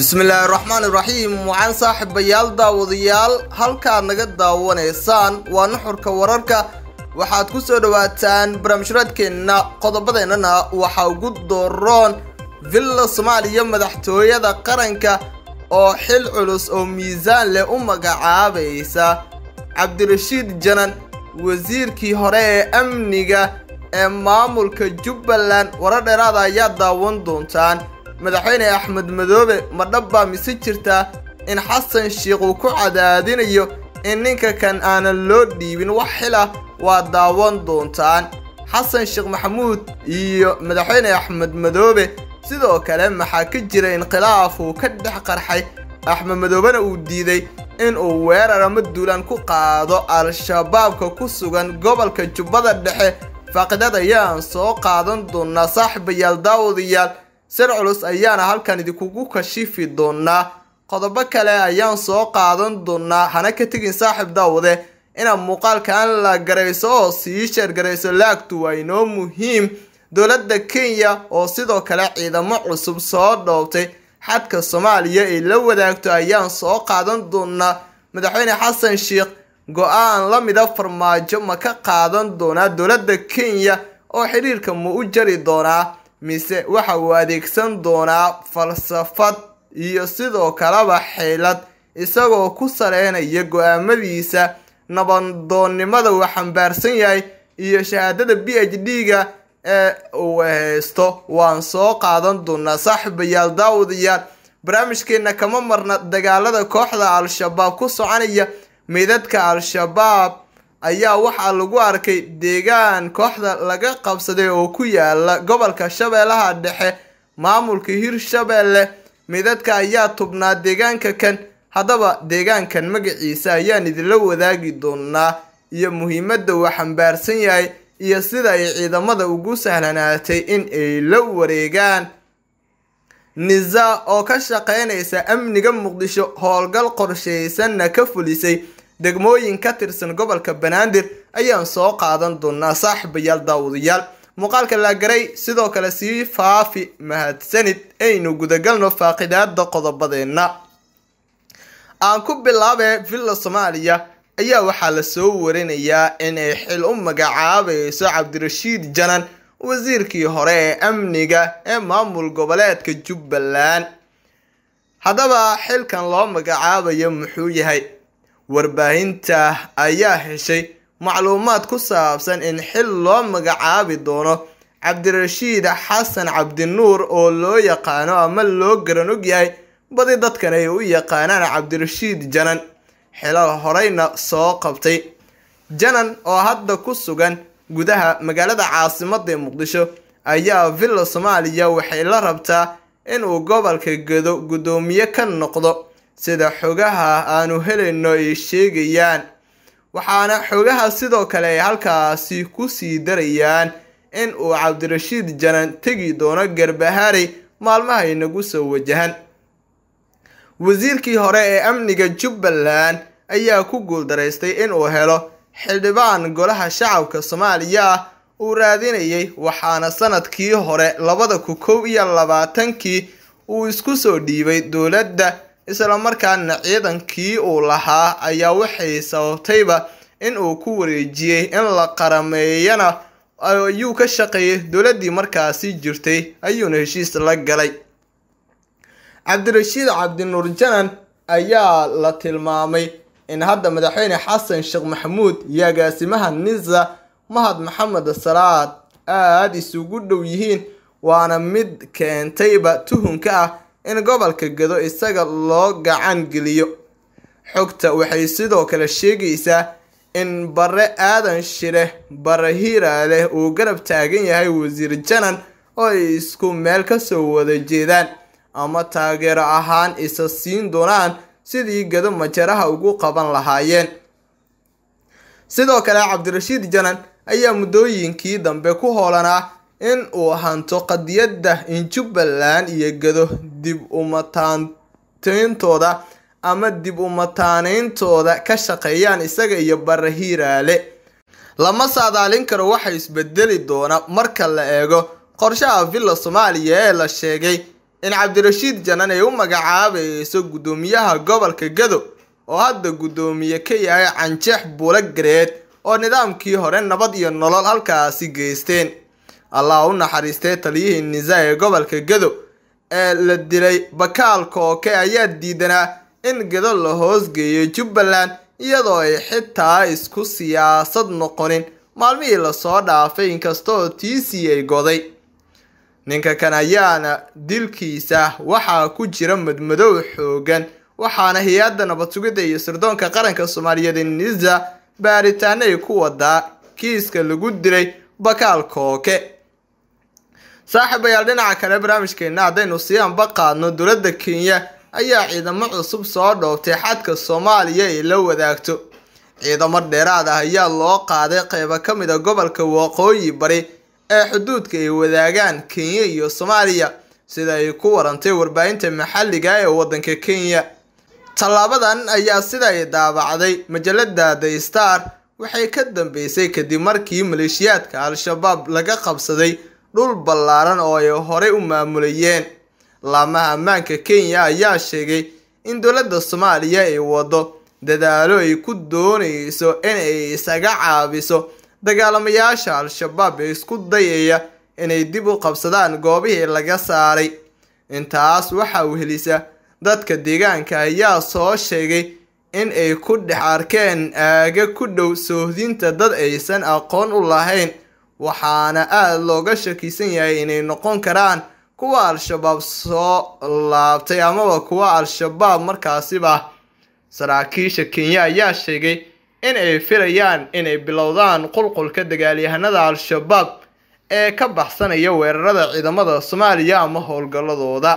bismillaahi raxmaan iraxiim wacan saaxiibayaal daawadayaal halkaad naga daawanaysaan waa nuxurka wararka waxaad ku soo dhowaataan barnaamijraadkeenna qodobadeennana waxaa ugu dooroon villa soomaaliya madaxtooyada qaranka oo xil culus oo miisaan leh u magacaabaysa cabdirashiid janan wasiirkii hore ee amniga ee maamulka jubbaland warar dheeraada ah ayaa daawan doontaan madaxweyne axmed madoobe ma dhabbaa mise jirtaa in xasan sheikh uu ku cadaadinayo in ninka kan aanan loo dhiibin wax xilah waa daawan doontaan xasan sheekh maxamuud iyo madaxweyne axmed madoobe sidoo kale maxaa ka jira inkhilaaf uu ka dhex qarxay axmed madoobena uu diiday in uu weerar ama duulaan ku qaado al-shabaabka ku sugan gobolka jubbada dhexe faqdad ayaan soo qaadan doonaa saaxibayaal daawadayaal sir culus ayaana halkan idinkugu kashifi doonaa qodobo kale ayaan soo qaadan doonaa hana ka tegin saaxib daawade inaad muuqaalkaan la garayso oo sii sheergarayso laagtu waa inoo muhiim dowladda kenya oo sidoo kale ciidamo cusub soo dhoobtay xadka soomaaliya ay la wadaagto ayaan soo qaadan doonaa madaxweyne xasan sheekh go-aan la mida ah farmaajo ma ka qaadan doonaa dowladda kenya oo xidhiirka ma u jari doonaa mise waxa uu adeegsan doonaa falsafad iyo sidoo kaleba xeelad isagoo ku sareynaya go-aamadiisa nabadoonnimada uu xambaarsan yahay iyo shahaadada b h d-ga ee uu e, haysto waan soo qaadan doonaa saaxiibayaal daawadayaal barnaamijkeena kama marna dagaalada kooxda al-shabaab ku soconaya meydadka al-shabaab ayaa waxaa lagu arkay deegaan kooxda laga qabsaday oo ku yaala gobolka shabeellaha dhexe maamulka hir shabeelle meydadka ayaa tubnaa deegaanka kan haddaba deegaankan magaciisa ayaan idinla wadaagi doonaa iyo muhiimadda uu xambaarsan yahay iyo sida ay ciidamada ugu sahlanaatay in ay la wareegaan nisa oo ka shaqeynaysa amniga muqdisho howlgal qorshaysanna ka fulisay degmooyin ka tirsan gobolka banaadir ayaan soo qaadan doonaa saaxibayaal daawadayaal muuqaalka laagaray sidoo kale sii faafi mahadsanid aynu gudagalno faaqidaada qodobadeenna aan ku bilaabee villa soomaaliya ayaa waxaa lasoo warinayaa inay xil u magacaabayso cabdirashiid janan wasiirkii hore ee amniga ee maamul goboleedka jubbaland haddaba xilkan loo magacaabayo muxuu yahay warbaahinta ayaa heshay macluumaad ku saabsan in xil loo magacaabi doono cabdirashiid xasan cabdinuur oo loo yaqaano ama loo garan og yahay badi dadkan ay u yaqaanaan cabdirashiid janan xilal horeyna soo qabtay janan oo hadda ku sugan gudaha magaalada caasimadda muqdisho ayaa villa soomaaliya waxay la rabtaa inuu gobolka gedo guddoomiye ka noqdo sida xogaha aanu helayno ay sheegayaan waxaana xogaha sidoo kale ay halkaasi ku sii darayaan in uu cabdirashiid janan tegi doono garbahaari maalmaha inagu soo wajahan wasiirkii hore ee amniga jubbaland ayaa ku guuldaraystay inuu helo xildhibaan golaha shacabka soomaaliya uu raadinayay waxaana sanadkii hore labada ku kow iyo labaatankii uu isku soo dhiibay dowladda islamarkaana ciidankii uu lahaa ayaa waxay sababtayba in uu ku wareejiyey in la qarameeyana ayuu ka shaqeeyay dowladdii markaasi jirtay ayuuna heshiis la galay cabdirashiid cabdinuur janan ayaa la tilmaamay in hadda madaxweyne xasan sheekh maxamuud iyo agaasimaha nisa mahad maxamed salaad aada isugu dhow yihiin waana mid keentayba tuhunka ah in gobolka gedo isaga loo gacan geliyo xogta waxay sidoo kale sheegaysaa in bare aadan shire bare hiiraaleh uu garab taagan yahay wasiir janan oo ay isku meel ka soo wada jeedaan ama taageero ahaan isa siin doonaan sidii gado majaraha ugu qaban lahaayeen sidoo kale cabdirashiid janan ayaa muddooyinkii dambe ku hoolanaa in uu hanto qadiyadda in jubbaland iyo gado dib umataantayntooda ama dib umataanayntooda ka shaqeeyaan isaga iyo bare hiiraale lama saadaalin karo waxa isbedeli doona marka la eego qorshaha villa soomaaliya ee la sheegay in cabdirashiid janan ay u magacaabayso guddoomiyaha gobolka gedo oo hadda guddoomiye ka yahay canjeex buule gareed oo nidaamkii hore nabad iyo nolol halkaasi geysteen allah u naxariistee taliyihii nisa ee gobolka gado ee la dilay bakaal kooke ayaa diidanaa in gedo la hoosgeeyo jubbaland iyadoo ay xitaa isku siyaasad noqonin maalmihii lasoo dhaafay inkastoo tiisii ay goday ninka kan ayaana dilkiisa waxaa ku jira madmadow xoogan waxaana hay-adda nabadsugidda iyo sirdoonka qaranka soomaaliyeed inisa baaritaano ay ku wadaa kiiska lagu dilay bakaal kooke ayaal dhinaca kale barnaamijkeenna haddaynu sii anba qaadno dowladda kenya ayaa ciidamo cusub soo dhoobtay xadka soomaaliya ee la wadaagto ciidamo dheeraad ah ayaa loo qaaday qeybo ka mid a ah gobolka waqooyi bari ee xuduudka ay wadaagaan kenya iyo soomaaliya sida ay ku warantay warbaahinta maxalliga ah ee waddanka kenya tallaabadan ayaa sida ay daabacday majalada the star waxay ka dambeysay kadib markii maleeshiyaadka al-shabaab laga qabsaday dhul ballaaran oo ay horey u maamulayeen laamaha ammaanka kenya ayaa sheegay in dowladda soomaaliya ay waddo dadaalo ay ku doonayso in ay isaga caabiso dagaalamayaasha al-shabaab ee isku dayaya inay dib u qabsadaan goobihii laga saaray intaas waxaa uu dadka deegaanka ayaa soo sheegay in ay ku dhex arkeen aaga ku dhow soohdinta dad aysan aqoon u lahayn waxaana aad looga shakisan yahay inay noqon karaan kuwa al-shabaab soo laabtay amaba kuwa al-shabaab markaasiba saraakiisha kenya ayaa sheegay in ay filayaan inay bilowdaan qulqulka dagaalyahanada al-shabaab ee ka baxsanaya weerarada ciidamada soomaaliya ama howlgalladooda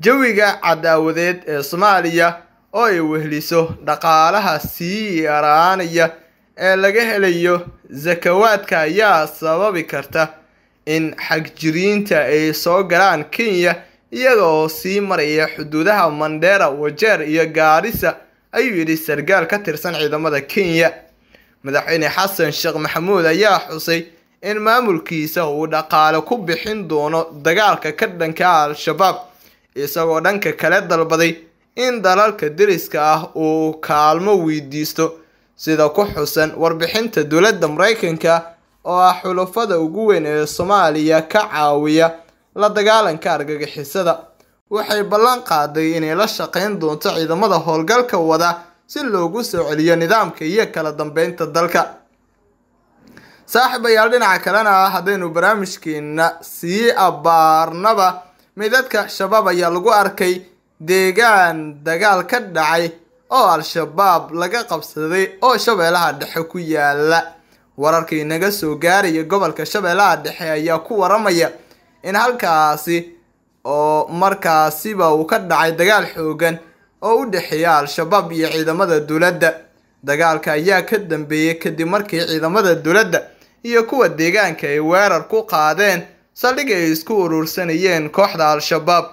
jawiga cadaawadeed ee soomaaliya oo ay wehliso dhaqaalaha sii yaraanaya ee laga helayo zakawaadka ayaa sababi karta in xagjiriinta ay soo galaan kenya iyaga oo sii maraya xuduudaha mandheera wajeer iyo gaarisa ayuu yidhi sargaal ka tirsan ciidamada kenya madaxweyne xasan sheekh maxamuud ayaa xusay in maamulkiisa uu dhaqaale ku bixin doono dagaalka ka dhanka al-shabaab isagoo dhanka kale dalbaday in dalalka deriska ah uu kaalmo weydiisto sida ku xusan warbixinta dowladda maraykanka oo ah xulafada ugu weyn ee soomaaliya ka caawiya la dagaalanka argagixisada waxay ballan qaaday inay la shaqayn doonto ciidamada howlgalka wada si loogu soo celiyo nidaamka iyo kala dambeynta dalka saaxiibayaal dhinaca kalena ah haddaynu barnaamijkeena sii abbaarnaba midadka shabaab ayaa lagu arkay deegaan dagaal ka dhacay oo al-shabaab laga qabsaday oo shabeellaha dhexe ku yaala wararkii naga soo gaaraya gobolka shabeelaha dhexe ayaa ku waramaya in halkaasi oo markaasiba uu ka dhacay dagaal xoogan oo u dhexeeya al-shabaab iyo ciidamada dowladda dagaalka ayaa ka dambeeyey kadib markii ciidamada dowladda iyo kuwa deegaanka ay weerar ku qaadeen saldhig ay isku urursanayeen kooxda al-shabaab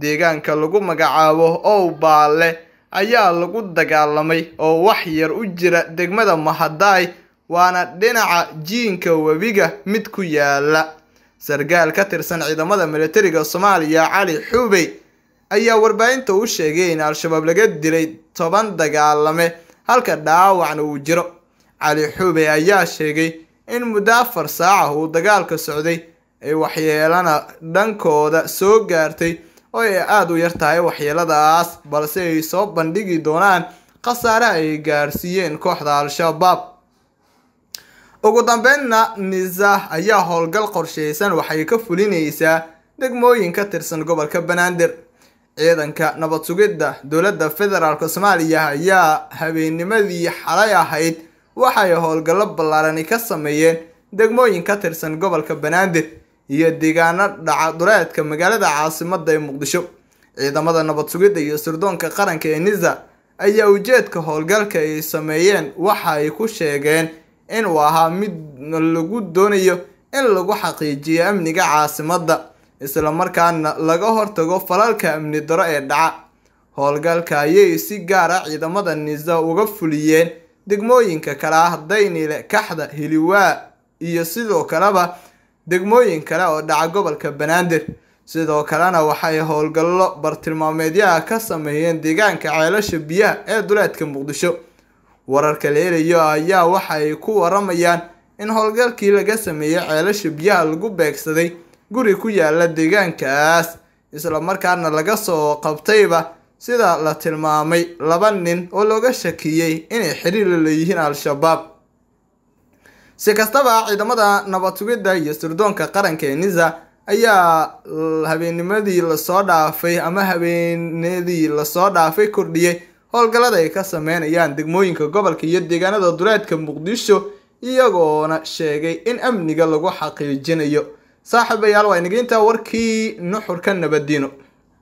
deegaanka lagu magacaabo ow baalle ayaa lagu dagaalamay oo wax yar u jira degmada mahadaay waana dhinaca jiinka webiga mid ku yaala sargaal ka tirsan ciidamada milatariga soomaaliya cali xuubey ayaa warbaahinta u sheegay in al-shabaab laga dilay toban dagaalame halka dhaawacna uu jiro cali xuubey ayaa sheegay in muddo afar saaca uu dagaalka socday ay waxyeelana dhankooda soo gaartay oo ay aada u yar tahay waxyeeladaas balse ay soo bandhigi doonaan khasaaraha ay gaarsiiyeen kooxda al-shabaab ugu dambeynna niza ayaa howlgal qorshaysan waxay ka fulinaysaa degmooyin ka tirsan gobolka banaadir ciidanka nabad sugidda dowladda federaalk soomaaliya ayaa habeennimadii xalay ahayd waxay howlgallo ballaarani ka sameeyeen degmooyin ka tirsan gobolka banaadir iyo deegaano dhaca dureedka magaalada caasimadda ee muqdisho ciidamada nabad sugidda iyo sirdoonka qaranka ee niza ayaa ujeedka howlgalka ay sameeyeen waxa ay ku sheegeen inuu ahaa mid lagu doonayo in lagu xaqiijiyo amniga caasimadda islamarkaana laga hortago falalka amni daro ee dhaca howlgalka ayay si gaara ah ciidamada nisa uga fuliyeen degmooyinka kale ah daynile kaxda hiliwaa iyo sidoo kaleba degmooyin kale oo dhaca gobolka banaadir sidoo kalena waxay howlgallo bartilmaameedyaha ka sameeyeen deegaanka ceelasha biyaha ee duleedka muqdisho wararka leelayo ayaa waxa ay ku waramayaan in howlgalkii laga sameeyey ceelasha biyaha lagu beegsaday guri ku yaalla deegaankaas isla markaana laga soo qabtayba sida la tilmaamay laba nin oo looga shakiyey inay xiriir leeyihiin al-shabaab si kastaba ciidamada nabadsugidda iyo sirdoonka qaranka ee nisa ayaa habeennimadii lasoo dhaafay ama habeenadii lasoo dhaafay kordhiyey howlgallada ay ka sameynayaan degmooyinka gobolka iyo deegaanada duleedka muqdisho iyagoona sheegay in amniga lagu xaqiijinayo saaxiibayaal waa inaga warkii nuxurka nabadiino